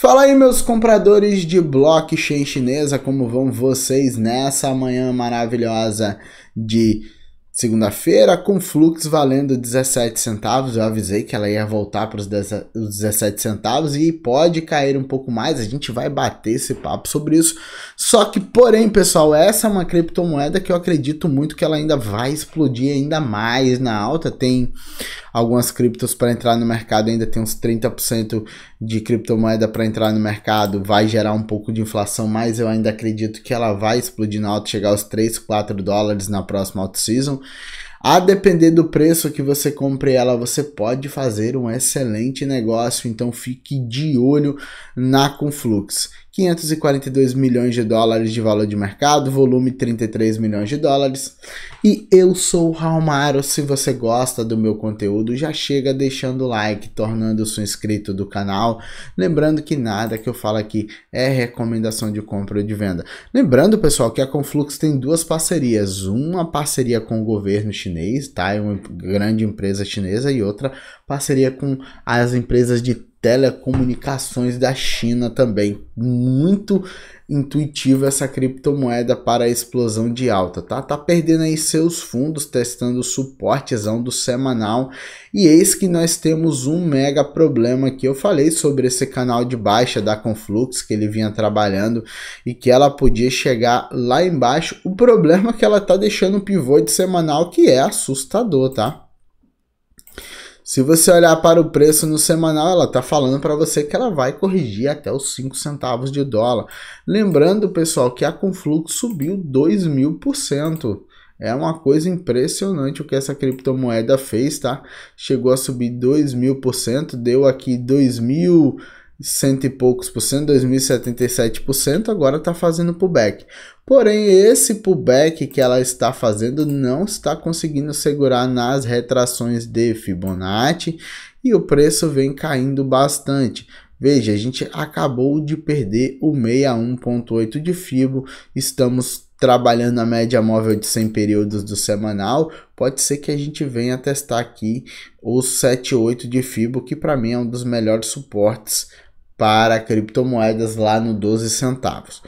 Fala aí, meus compradores de blockchain chinesa, como vão vocês nessa manhã maravilhosa de Segunda-feira, com Flux valendo 17 centavos, eu avisei que ela ia voltar para os 17 centavos e pode cair um pouco mais, a gente vai bater esse papo sobre isso. Só que, porém, pessoal, essa é uma criptomoeda que eu acredito muito que ela ainda vai explodir ainda mais na alta. Tem algumas criptos para entrar no mercado, ainda tem uns 30% de criptomoeda para entrar no mercado, vai gerar um pouco de inflação, mas eu ainda acredito que ela vai explodir na alta, chegar aos 3, 4 dólares na próxima auto-season. A depender do preço que você compre ela, você pode fazer um excelente negócio, então fique de olho na Conflux. 542 milhões de dólares de valor de mercado, volume 33 milhões de dólares. E eu sou o Raumaro. Se você gosta do meu conteúdo, já chega deixando o like, tornando-se um inscrito do canal. Lembrando que nada que eu falo aqui é recomendação de compra ou de venda. Lembrando, pessoal, que a Conflux tem duas parcerias: uma parceria com o governo chinês, tá? É uma grande empresa chinesa, e outra parceria com as empresas de telecomunicações da China também. Muito intuitiva essa criptomoeda para a explosão de alta, tá? Tá perdendo aí seus fundos, testando o do semanal. E eis que nós temos um mega problema que eu falei sobre esse canal de baixa da Conflux que ele vinha trabalhando e que ela podia chegar lá embaixo. O problema é que ela tá deixando um pivô de semanal que é assustador, tá? Se você olhar para o preço no semanal, ela está falando para você que ela vai corrigir até os 5 centavos de dólar. Lembrando, pessoal, que a Conflux subiu 2 mil por cento. É uma coisa impressionante o que essa criptomoeda fez, tá? Chegou a subir 2 mil por cento, deu aqui 2 mil cento e poucos por cento, 2.077%, agora está fazendo pullback. Porém, esse pullback que ela está fazendo não está conseguindo segurar nas retrações de Fibonacci e o preço vem caindo bastante. Veja, a gente acabou de perder o 61.8 de Fibo, estamos trabalhando a média móvel de 100 períodos do semanal, pode ser que a gente venha testar aqui o 78 de Fibo, que para mim é um dos melhores suportes para criptomoedas lá no 12 centavos.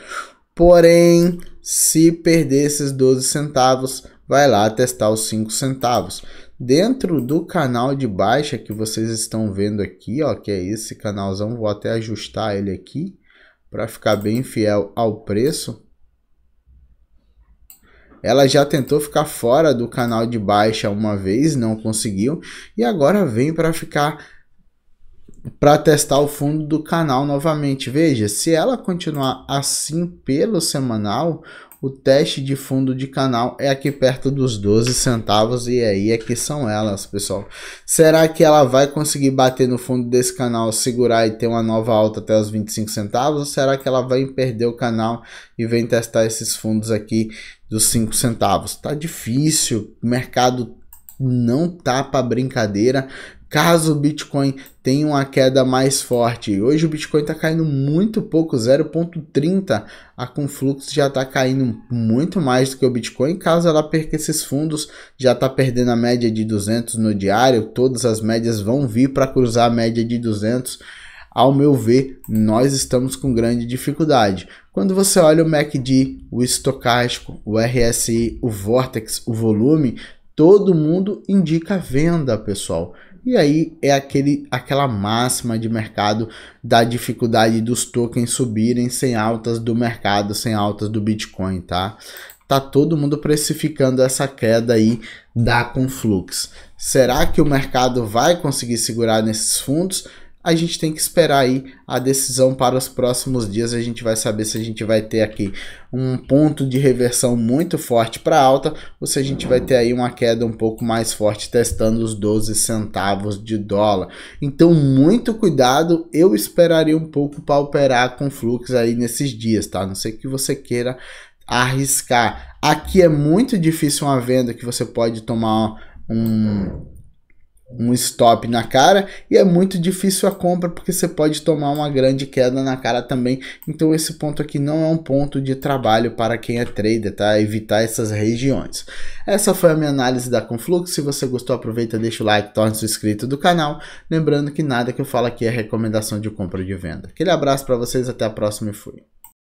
Porém, se perder esses 12 centavos, vai lá testar os 5 centavos. Dentro do canal de baixa que vocês estão vendo aqui, ó, que é esse canalzão, vou até ajustar ele aqui para ficar bem fiel ao preço. Ela já tentou ficar fora do canal de baixa uma vez, não conseguiu, e agora vem para ficar para testar o fundo do canal novamente. Veja, se ela continuar assim pelo semanal, o teste de fundo de canal é aqui perto dos 12 centavos e aí é que são elas, pessoal. Será que ela vai conseguir bater no fundo desse canal, segurar e ter uma nova alta até os 25 centavos? Ou será que ela vai perder o canal e vem testar esses fundos aqui dos 5 centavos? Tá difícil, o mercado não tá para brincadeira caso o Bitcoin tenha uma queda mais forte. Hoje o Bitcoin está caindo muito pouco, 0,30. A Conflux já está caindo muito mais do que o Bitcoin. Caso ela perca esses fundos, já está perdendo a média de 200 no diário. Todas as médias vão vir para cruzar a média de 200 ao meu ver, nós estamos com grande dificuldade. Quando você olha o MACD, o estocástico, o RSI, o Vortex, o volume, todo mundo indica venda, pessoal. E aí é aquele, aquela máxima de mercado da dificuldade dos tokens subirem sem altas do mercado, sem altas do Bitcoin, tá? Tá todo mundo precificando essa queda aí da Conflux. Será que o mercado vai conseguir segurar nesses fundos? a gente tem que esperar aí a decisão para os próximos dias. A gente vai saber se a gente vai ter aqui um ponto de reversão muito forte para alta ou se a gente vai ter aí uma queda um pouco mais forte testando os 12 centavos de dólar. Então, muito cuidado. Eu esperaria um pouco para operar com fluxo aí nesses dias, tá? A não sei que você queira arriscar. Aqui é muito difícil uma venda que você pode tomar um um stop na cara e é muito difícil a compra porque você pode tomar uma grande queda na cara também. Então esse ponto aqui não é um ponto de trabalho para quem é trader, tá? Evitar essas regiões. Essa foi a minha análise da Conflux. Se você gostou, aproveita, deixa o like, torne-se inscrito do canal. Lembrando que nada que eu falo aqui é recomendação de compra ou de venda. Aquele abraço para vocês, até a próxima e fui.